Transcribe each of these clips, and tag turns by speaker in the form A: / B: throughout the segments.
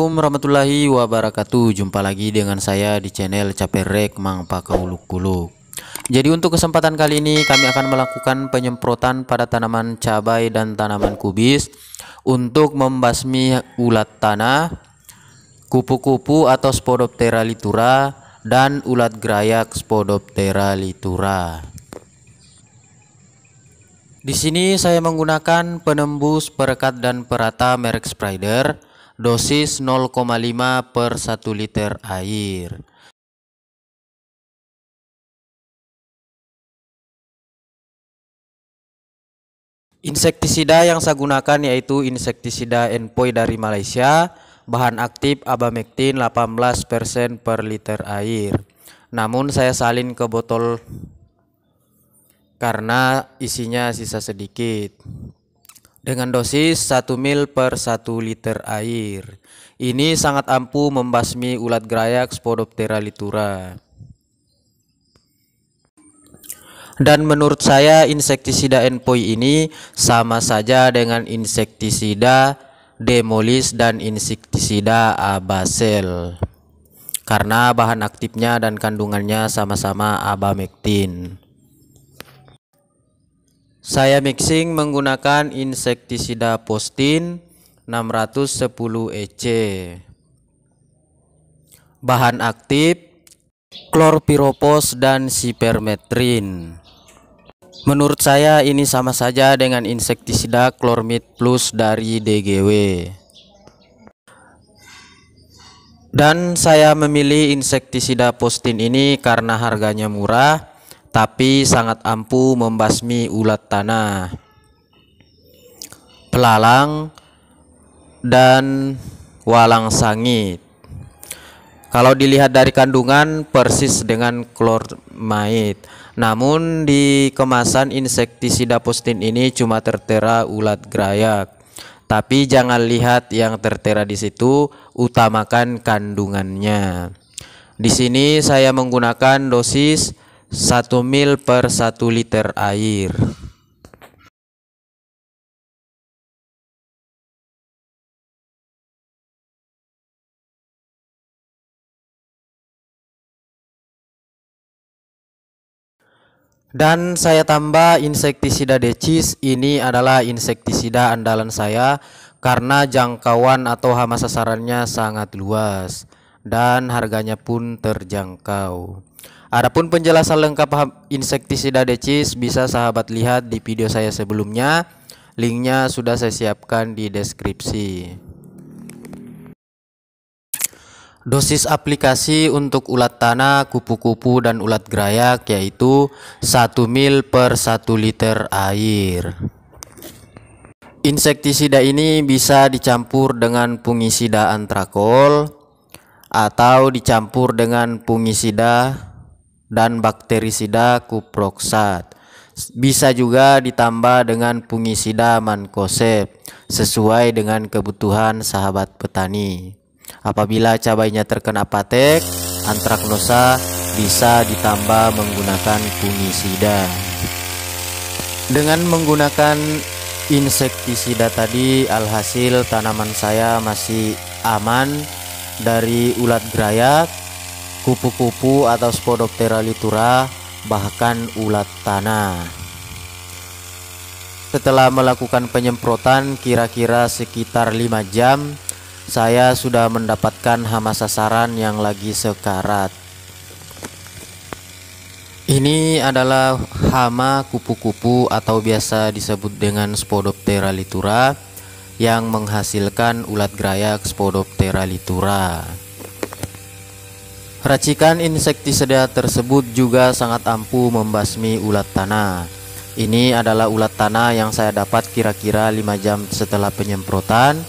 A: Assalamualaikum warahmatullahi wabarakatuh Jumpa lagi dengan saya di channel Caperek Mang Pakau Jadi untuk kesempatan kali ini kami akan melakukan penyemprotan pada tanaman cabai dan tanaman kubis Untuk membasmi ulat tanah, kupu-kupu atau spodoptera litura Dan ulat gerayak spodoptera litura di sini saya menggunakan penembus perekat dan perata merek Sprider dosis 0,5 per 1 liter air. Insektisida yang saya gunakan yaitu insektisida Enpoi dari Malaysia, bahan aktif abamectin 18% per liter air. Namun saya salin ke botol karena isinya sisa sedikit dengan dosis 1 mil per 1 liter air. Ini sangat ampuh membasmi ulat gerayak Spodoptera litura. Dan menurut saya insektisida Enpoi ini sama saja dengan insektisida Demolis dan insektisida Abasel. Karena bahan aktifnya dan kandungannya sama-sama abamektin. Saya mixing menggunakan insektisida postin 610 EC. Bahan aktif klorpiropos dan sipermetrin. Menurut saya ini sama saja dengan insektisida Klormit plus dari DGW. Dan saya memilih insektisida postin ini karena harganya murah tapi sangat ampuh membasmi ulat tanah, pelalang, dan walang sangit. Kalau dilihat dari kandungan persis dengan klormait. Namun di kemasan insektisida postin ini cuma tertera ulat gerayak. Tapi jangan lihat yang tertera di situ, utamakan kandungannya. Di sini saya menggunakan dosis 1 mil per 1 liter air. Dan saya tambah insektisida decis ini adalah insektisida andalan saya karena jangkauan atau hama sasarannya sangat luas dan harganya pun terjangkau. Adapun penjelasan lengkap insektisida decis bisa sahabat lihat di video saya sebelumnya. Linknya sudah saya siapkan di deskripsi. Dosis aplikasi untuk ulat tanah, kupu-kupu, dan ulat gerayak yaitu 1 mil per 1 liter air. Insektisida ini bisa dicampur dengan fungisida antrakol, atau dicampur dengan fungisida dan bakterisida kuproksat. Bisa juga ditambah dengan fungisida mankosep sesuai dengan kebutuhan sahabat petani. Apabila cabainya terkena patek, antraknosa bisa ditambah menggunakan fungisida. Dengan menggunakan insektisida tadi, alhasil tanaman saya masih aman dari ulat gerayak, kupu-kupu atau Spodoptera litura, bahkan ulat tanah. Setelah melakukan penyemprotan kira-kira sekitar 5 jam, saya sudah mendapatkan hama sasaran yang lagi sekarat. Ini adalah hama kupu-kupu atau biasa disebut dengan Spodoptera litura yang menghasilkan ulat grayak Spodoptera litura. Racikan insektisida tersebut juga sangat ampuh membasmi ulat tanah. Ini adalah ulat tanah yang saya dapat kira-kira 5 jam setelah penyemprotan.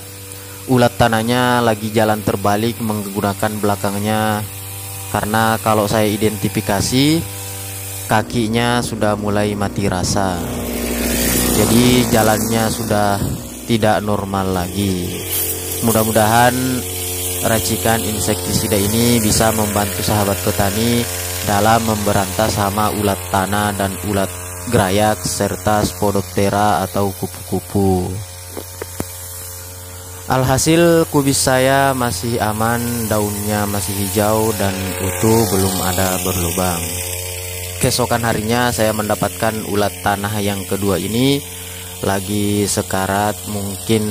A: Ulat tanahnya lagi jalan terbalik menggunakan belakangnya karena kalau saya identifikasi kakinya sudah mulai mati rasa. Jadi jalannya sudah tidak normal lagi. Mudah-mudahan racikan insektisida ini bisa membantu sahabat petani dalam memberantas hama ulat tanah dan ulat gerayak serta spodoptera atau kupu-kupu. Alhasil kubis saya masih aman, daunnya masih hijau dan utuh belum ada berlubang. Kesokan harinya saya mendapatkan ulat tanah yang kedua ini lagi sekarat mungkin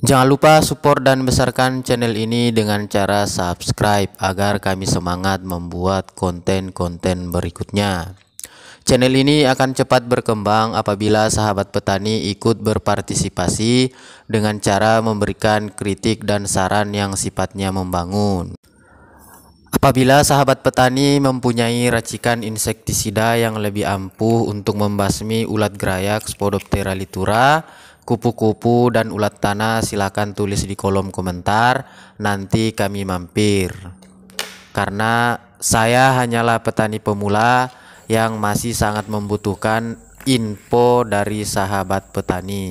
A: Jangan lupa support dan besarkan channel ini dengan cara subscribe agar kami semangat membuat konten-konten berikutnya. Channel ini akan cepat berkembang apabila sahabat petani ikut berpartisipasi dengan cara memberikan kritik dan saran yang sifatnya membangun. Apabila sahabat petani mempunyai racikan insektisida yang lebih ampuh untuk membasmi ulat gerayak Spodoptera litura, kupu-kupu dan ulat tanah silakan tulis di kolom komentar, nanti kami mampir. Karena saya hanyalah petani pemula yang masih sangat membutuhkan info dari sahabat petani.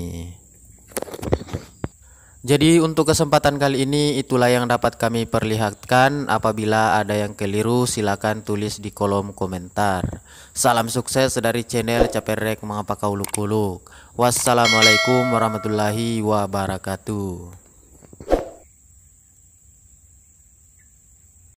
A: Jadi untuk kesempatan kali ini itulah yang dapat kami perlihatkan. Apabila ada yang keliru silakan tulis di kolom komentar. Salam sukses dari channel Caperek Mengapa Kau Lukuluk. Wassalamualaikum warahmatullahi wabarakatuh.